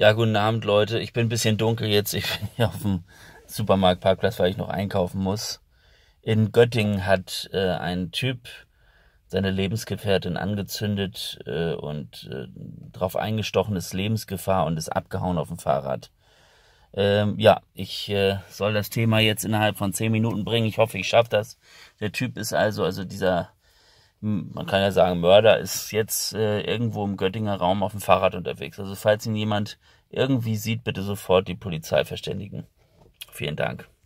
Ja, guten Abend, Leute. Ich bin ein bisschen dunkel jetzt. Ich bin hier auf dem Supermarktparkplatz, weil ich noch einkaufen muss. In Göttingen hat äh, ein Typ seine Lebensgefährtin angezündet äh, und äh, drauf eingestochen ist Lebensgefahr und ist abgehauen auf dem Fahrrad. Ähm, ja, ich äh, soll das Thema jetzt innerhalb von zehn Minuten bringen. Ich hoffe, ich schaffe das. Der Typ ist also, also dieser man kann ja sagen, Mörder ist jetzt äh, irgendwo im Göttinger Raum auf dem Fahrrad unterwegs. Also falls ihn jemand irgendwie sieht, bitte sofort die Polizei verständigen. Vielen Dank.